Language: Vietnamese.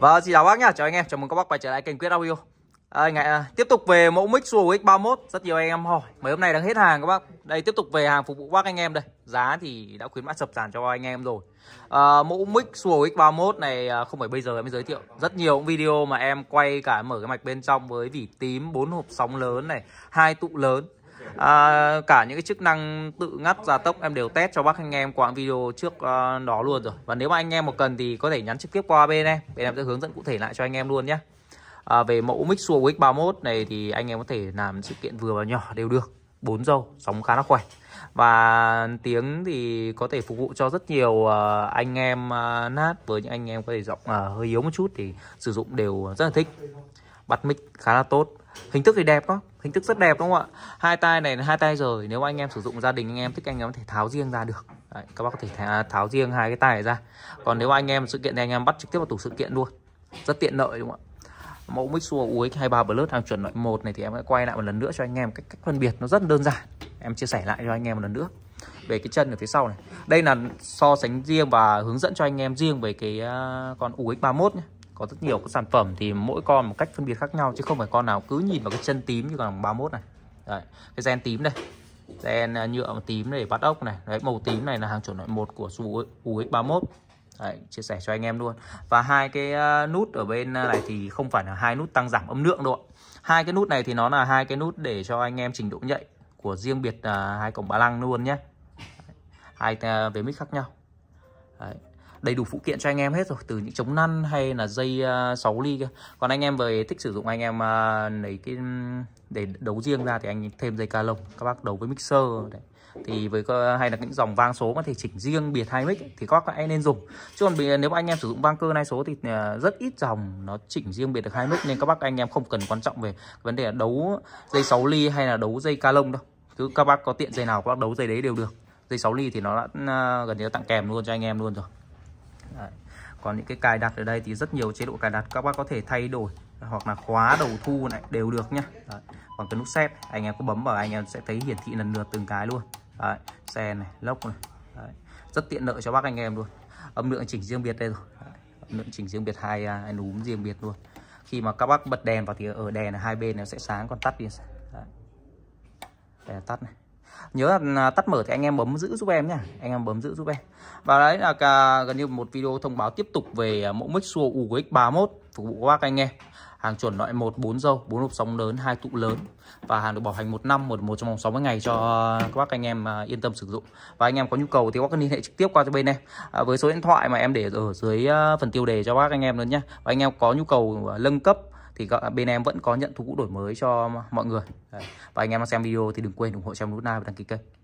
Vâng, xin chào bác nhá, chào anh em, chào mừng các bác quay trở lại kênh Quyết Audio à, ngày, à, Tiếp tục về mẫu mic Suo X31 Rất nhiều anh em hỏi, mấy hôm nay đang hết hàng các bác Đây, tiếp tục về hàng phục vụ bác anh em đây Giá thì đã khuyến mãi sập sàn cho anh em rồi à, Mẫu mic Suo X31 này à, không phải bây giờ em mới giới thiệu Rất nhiều video mà em quay cả mở cái mạch bên trong với vỉ tím, bốn hộp sóng lớn này hai tụ lớn à, cả những cái chức năng tự ngắt gia tốc em đều test cho bác anh em qua video trước uh, đó luôn rồi và nếu mà anh em mà cần thì có thể nhắn trực tiếp qua bên em bên em sẽ hướng dẫn cụ thể lại cho anh em luôn nhé à, về mẫu mix Mixua X31 này thì anh em có thể làm sự kiện vừa và nhỏ đều được bốn dâu sóng khá là khỏe và tiếng thì có thể phục vụ cho rất nhiều ờ, anh em ờ, nát với những anh em có thể giọng hơi yếu một chút thì sử dụng đều rất là thích bắt mic khá là tốt hình thức thì đẹp đó hình thức rất đẹp đúng không ạ hai tay này là hai tay rồi nếu anh em sử dụng gia đình anh em thích anh em có thể tháo riêng ra được Đấy, các bác có thể tháo riêng hai cái tay này ra còn nếu anh em sự kiện thì anh em bắt trực tiếp vào tủ sự kiện luôn rất tiện lợi đúng không ạ mẫu mixua xua hai ba Plus hàng chuẩn loại một này thì em sẽ quay lại một lần nữa cho anh em cách cách phân biệt nó rất đơn giản em chia sẻ lại cho anh em một lần nữa về cái chân ở phía sau này đây là so sánh riêng và hướng dẫn cho anh em riêng về cái à, con UX 31 nhé có rất nhiều các sản phẩm thì mỗi con một cách phân biệt khác nhau chứ không phải con nào cứ nhìn vào cái chân tím như còn 31 này Đấy, cái gen tím đây, gen à, nhựa tím này bắt ốc này Đấy, màu tím này là hàng chuẩn loại một của su UX31 Đấy, chia sẻ cho anh em luôn và hai cái à, nút ở bên à, này thì không phải là hai nút tăng giảm âm lượng đâu hai cái nút này thì nó là hai cái nút để cho anh em trình độ nhạy của riêng biệt hai cổng ba lăng luôn nhé hai về mic khác nhau Đấy đầy đủ phụ kiện cho anh em hết rồi từ những chống năn hay là dây à, uh, 6 ly kia. còn anh em về thích sử dụng anh em uh, lấy cái để đấu riêng ra thì anh thêm dây ca lông các bác đấu với mixer đấy thì với hay là những dòng vang số có thể chỉnh riêng biệt hai mic thì các anh nên dùng chứ còn nếu anh em sử dụng vang cơ nay số thì à, rất ít dòng nó chỉnh riêng biệt được hai mic nên các bác anh em không cần quan trọng về vấn đề đấu dây 6 ly hay là đấu dây ca lông đâu cứ các bác có tiện dây nào các bác đấu dây đấy đều được dây 6 ly thì nó đã gần như tặng kèm luôn cho anh em luôn rồi còn những cái cài đặt ở đây thì rất nhiều chế độ cài đặt các bác có thể thay đổi hoặc là khóa đầu thu này đều được nhá Đấy. còn cái nút set anh em có bấm vào anh em sẽ thấy hiển thị lần lượt từng cái luôn Đấy. xe này lốc này Đấy. rất tiện lợi cho bác anh em luôn âm lượng chỉnh riêng biệt đây rồi Đấy. âm lượng chỉnh riêng biệt hai à, anh núm riêng biệt luôn khi mà các bác bật đèn vào thì ở đèn ở hai bên nó sẽ sáng còn tắt đi Đấy. đèn tắt này nhớ là à, tắt mở thì anh em bấm giữ giúp em nha anh em bấm giữ giúp em và đấy là cả, gần như một video thông báo tiếp tục về à, mẫu mic xua UX31 phục vụ các anh em hàng chuẩn loại 1 4 dâu 4 hộp sóng lớn hai tụ lớn và hàng được bảo hành một năm một một trong vòng 60 ngày cho các bác anh em à, yên tâm sử dụng và anh em có nhu cầu thì các bác liên hệ trực tiếp qua cho bên em à, với số điện thoại mà em để ở dưới phần tiêu đề cho các anh em luôn nhé và anh em có nhu cầu nâng cấp thì bên em vẫn có nhận thú cũ đổi mới cho mọi người Đấy. và anh em đang xem video thì đừng quên ủng hộ xem nút like và đăng ký kênh